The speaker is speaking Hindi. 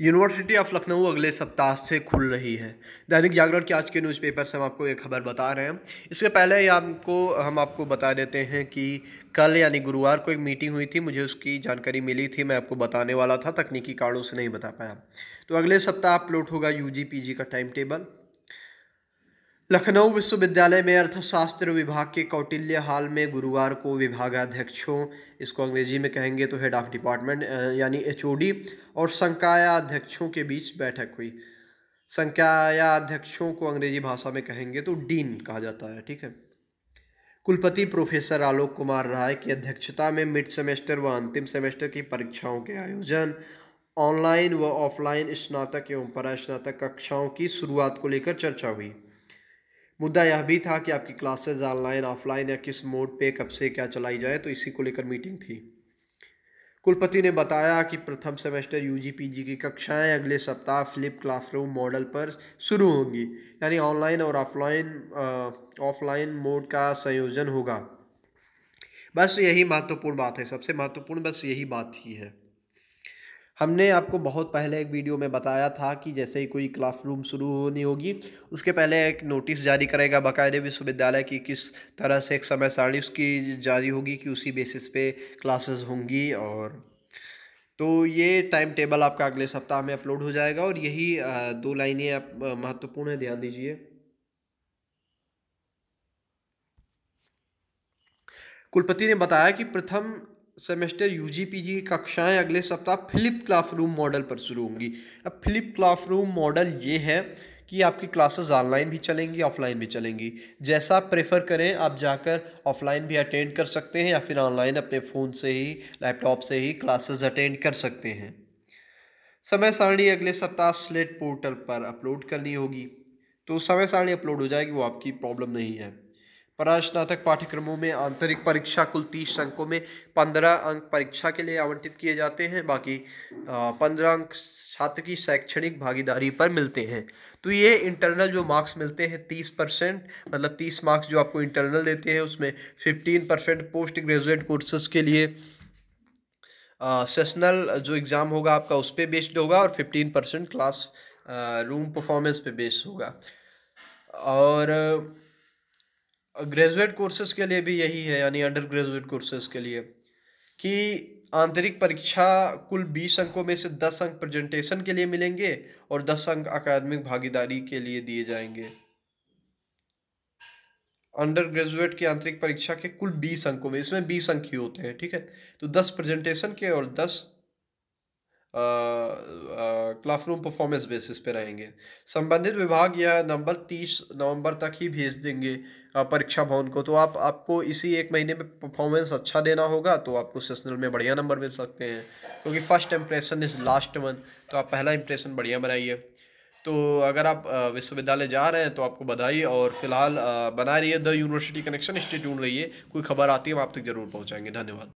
यूनिवर्सिटी ऑफ लखनऊ अगले सप्ताह से खुल रही है दैनिक जागरण के आज के न्यूज़पेपर से हम आपको ये खबर बता रहे हैं इसके पहले ही आपको हम आपको बता देते हैं कि कल यानी गुरुवार को एक मीटिंग हुई थी मुझे उसकी जानकारी मिली थी मैं आपको बताने वाला था तकनीकी कारणों से नहीं बता पाया तो अगले सप्ताह अपलोड होगा यू जी का टाइम टेबल लखनऊ विश्वविद्यालय में अर्थशास्त्र विभाग के कौटिल्य हाल में गुरुवार को विभागाध्यक्षों इसको अंग्रेजी में कहेंगे तो हेड ऑफ डिपार्टमेंट यानी एच और संकायाध्यक्षों के बीच बैठक हुई संकायाध्यक्षों को अंग्रेजी भाषा में कहेंगे तो डीन कहा जाता है ठीक है कुलपति प्रोफेसर आलोक कुमार राय की अध्यक्षता में मिड सेमेस्टर व अंतिम सेमेस्टर की परीक्षाओं के आयोजन ऑनलाइन व ऑफलाइन स्नातक एवं परास्नातक कक्षाओं की शुरुआत को लेकर चर्चा हुई मुद्दा यह भी था कि आपकी क्लासेज ऑनलाइन ऑफलाइन या किस मोड पे कब से क्या चलाई जाए तो इसी को लेकर मीटिंग थी कुलपति ने बताया कि प्रथम semester U G P G की कक्षाएं अगले सप्ताह फ्लिप क्लासरूम मॉडल पर शुरू होंगी यानी ऑनलाइन और ऑफलाइन ऑफलाइन मोड का संयोजन होगा बस यही महत्वपूर्ण बात है सबसे महत्वपूर्ण बस यही बात ही है हमने आपको बहुत पहले एक वीडियो में बताया था कि जैसे ही कोई क्लासरूम शुरू होनी होगी उसके पहले एक नोटिस जारी करेगा बाकायदे विश्वविद्यालय की किस तरह से एक समय सारणी उसकी जारी होगी कि उसी बेसिस पे क्लासेस होंगी और तो ये टाइम टेबल आपका अगले सप्ताह में अपलोड हो जाएगा और यही दो लाइनें आप महत्वपूर्ण है ध्यान दीजिए कुलपति ने बताया कि प्रथम semester U G P G की कक्षाएँ अगले सप्ताह फ्लिप क्लासरूम मॉडल पर शुरू होंगी अब फ्लिप क्लासरूम मॉडल ये है कि आपकी क्लासेस ऑनलाइन भी चलेंगी ऑफलाइन भी चलेंगी जैसा आप प्रेफर करें आप जाकर ऑफलाइन भी अटेंड कर सकते हैं या फिर ऑनलाइन अपने फ़ोन से ही लैपटॉप से ही क्लासेस अटेंड कर सकते हैं समय सारणी अगले सप्ताह स्लेट पोर्टल पर अपलोड करनी होगी तो समय सारणी अपलोड हो जाएगी वो आपकी प्रॉब्लम नहीं है प्रश्नातक पाठ्यक्रमों में आंतरिक परीक्षा कुल तीस अंकों में पंद्रह अंक परीक्षा के लिए आवंटित किए जाते हैं बाकी पंद्रह अंक छात्र की शैक्षणिक भागीदारी पर मिलते हैं तो ये इंटरनल जो मार्क्स मिलते हैं तीस परसेंट मतलब तीस मार्क्स जो आपको इंटरनल देते हैं उसमें fifteen percent post graduate courses के लिए सेशनल जो एग्ज़ाम होगा आपका उस पर बेस्ड होगा और fifteen percent classroom performance पे बेस्ड होगा और ग्रेजुएट कोर्सेज के लिए भी यही है यानी अंडर ग्रेजुएट कोर्सेज के लिए कि आंतरिक परीक्षा कुल बीस अंकों में से दस अंक प्रेजेंटेशन के लिए मिलेंगे और दस अंक अकादमिक भागीदारी के लिए दिए जाएंगे अंडर ग्रेजुएट की आंतरिक परीक्षा के कुल बीस अंकों में इसमें बीस अंक ही होते हैं ठीक है तो दस प्रेजेंटेशन के और दस क्लासरूम परफॉर्मेंस बेसिस पे रहेंगे संबंधित विभाग यह नंबर तीस नवंबर तक ही भेज देंगे परीक्षा भवन को तो आप आपको इसी एक महीने में परफॉर्मेंस अच्छा देना होगा तो आपको सेशनल में बढ़िया नंबर मिल सकते हैं क्योंकि first impression is last one तो आप पहला इम्प्रेशन बढ़िया बनाइए तो अगर आप विश्वविद्यालय जा रहे हैं तो आपको बधाई और फिलहाल बना रही है द यूनिवर्सिटी कनेक्शन इंस्टीट्यूट रहिए कोई खबर आती है हम आप तक ज़रूर पहुँचाएंगे धन्यवाद